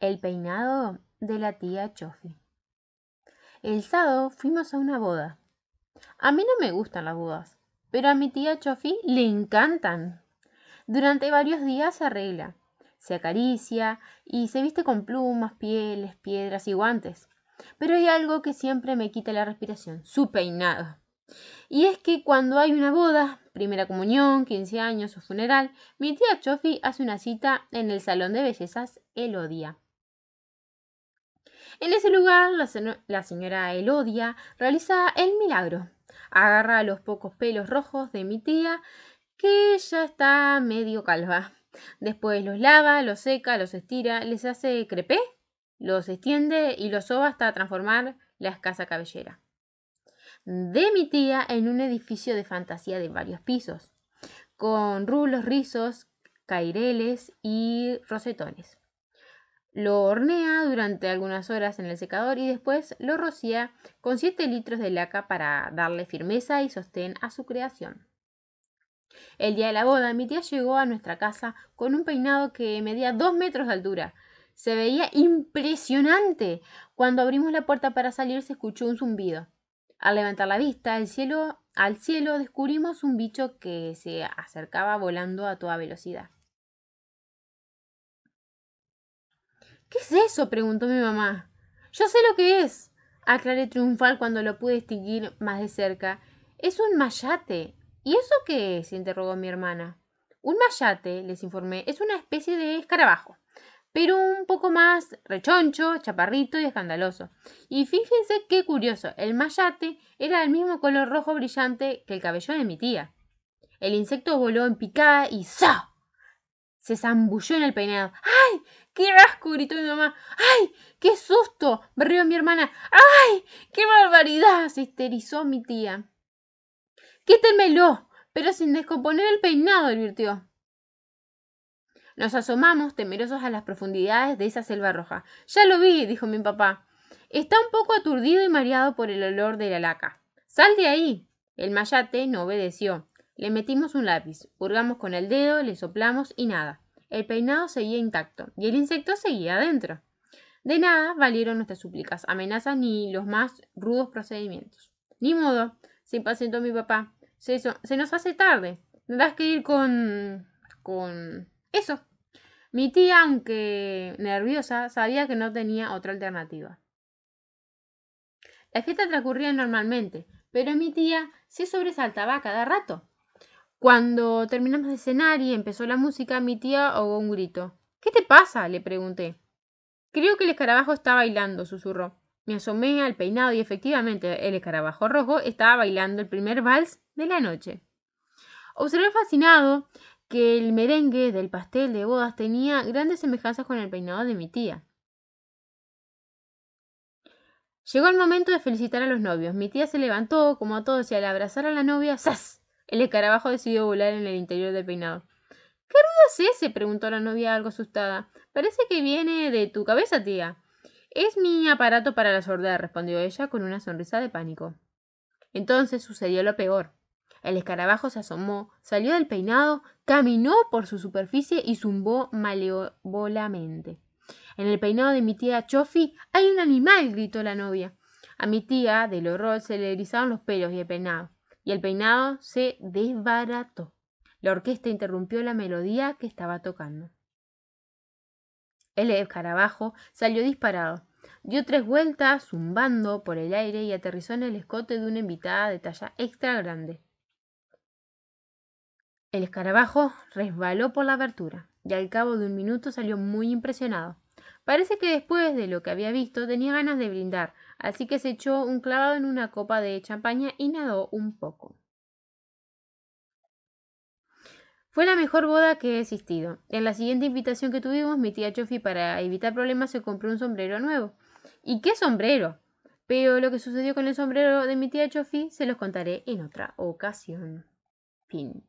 El peinado de la tía Chofi. El sábado fuimos a una boda. A mí no me gustan las bodas, pero a mi tía Chofi le encantan. Durante varios días se arregla, se acaricia y se viste con plumas, pieles, piedras y guantes. Pero hay algo que siempre me quita la respiración, su peinado. Y es que cuando hay una boda, primera comunión, 15 años o funeral, mi tía Chofi hace una cita en el salón de bellezas Elodia. En ese lugar, la, señora Elodia realiza el milagro. Agarra los pocos pelos rojos de mi tía, que ya está medio calva. Después los lava, los seca, los estira, les hace crepé, los extiende y los soba hasta transformar la escasa cabellera. De mi tía en un edificio de fantasía de varios pisos, con rulos, rizos, caireles y rosetones. Lo hornea durante algunas horas en el secador y después lo rocía con 7 litros de laca para darle firmeza y sostén a su creación. El día de la boda, mi tía llegó a nuestra casa con un peinado que medía 2 metros de altura. Se veía impresionante. Cuando abrimos la puerta para salir se escuchó un zumbido. Al levantar la vista al cielo, al cielo descubrimos un bicho que se acercaba volando a toda velocidad. ¿Qué es eso? preguntó mi mamá. Yo sé lo que es, aclaré triunfal cuando lo pude distinguir más de cerca. Es un mayate. ¿Y eso qué es? interrogó mi hermana. Un mayate, les informé, es una especie de escarabajo, pero un poco más rechoncho, chaparrito y escandaloso. Y fíjense qué curioso, el mayate era del mismo color rojo brillante que el cabello de mi tía. El insecto voló en picada y ¡za! Se zambulló en el peinado. ¡Ay! ¡Qué asco! gritó mi mamá. ¡Ay! ¡Qué susto! berrió mi hermana. ¡Ay! ¡Qué barbaridad! se esterizó mi tía. temeló! pero sin descomponer el peinado, advirtió. Nos asomamos, temerosos a las profundidades de esa selva roja. Ya lo vi, dijo mi papá. Está un poco aturdido y mareado por el olor de la laca. ¡Sal de ahí! El mayate no obedeció. Le metimos un lápiz, hurgamos con el dedo, le soplamos y nada. El peinado seguía intacto y el insecto seguía adentro. De nada valieron nuestras súplicas, amenazas ni los más rudos procedimientos. Ni modo, se impacientó mi papá. Se, se nos hace tarde. Tendrás que ir con... con... eso. Mi tía, aunque nerviosa, sabía que no tenía otra alternativa. La fiesta transcurría normalmente, pero mi tía se sobresaltaba cada rato. Cuando terminamos de cenar y empezó la música, mi tía ahogó un grito. ¿Qué te pasa? le pregunté. Creo que el escarabajo está bailando, susurró. Me asomé al peinado y efectivamente el escarabajo rojo estaba bailando el primer vals de la noche. Observé fascinado que el merengue del pastel de bodas tenía grandes semejanzas con el peinado de mi tía. Llegó el momento de felicitar a los novios. Mi tía se levantó, como a todos, y al abrazar a la novia, ¡zas! El escarabajo decidió volar en el interior del peinado. ¿Qué ruido es ese? preguntó la novia algo asustada. Parece que viene de tu cabeza, tía. Es mi aparato para la sordera, respondió ella con una sonrisa de pánico. Entonces sucedió lo peor. El escarabajo se asomó, salió del peinado, caminó por su superficie y zumbó malevolamente. En el peinado de mi tía Chofi hay un animal, gritó la novia. A mi tía, del horror, se le erizaron los pelos y el peinado y el peinado se desbarató. La orquesta interrumpió la melodía que estaba tocando. El escarabajo salió disparado, dio tres vueltas, zumbando por el aire y aterrizó en el escote de una invitada de talla extra grande. El escarabajo resbaló por la abertura y al cabo de un minuto salió muy impresionado. Parece que después de lo que había visto tenía ganas de brindar, así que se echó un clavado en una copa de champaña y nadó un poco. Fue la mejor boda que he existido. En la siguiente invitación que tuvimos, mi tía Chofi, para evitar problemas, se compró un sombrero nuevo. ¿Y qué sombrero? Pero lo que sucedió con el sombrero de mi tía Chofi se los contaré en otra ocasión. Fin.